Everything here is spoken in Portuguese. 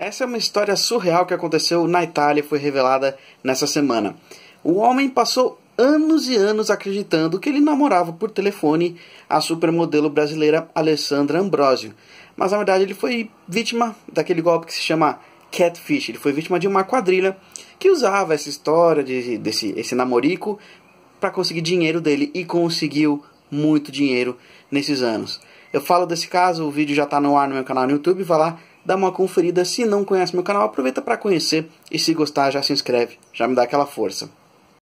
Essa é uma história surreal que aconteceu na Itália e foi revelada nessa semana. O homem passou anos e anos acreditando que ele namorava por telefone a supermodelo brasileira Alessandra Ambrosio. Mas na verdade ele foi vítima daquele golpe que se chama catfish. Ele foi vítima de uma quadrilha que usava essa história de, desse esse namorico para conseguir dinheiro dele e conseguiu muito dinheiro nesses anos. Eu falo desse caso, o vídeo já está no ar no meu canal no YouTube, vai lá dá uma conferida. Se não conhece meu canal, aproveita para conhecer e se gostar já se inscreve, já me dá aquela força.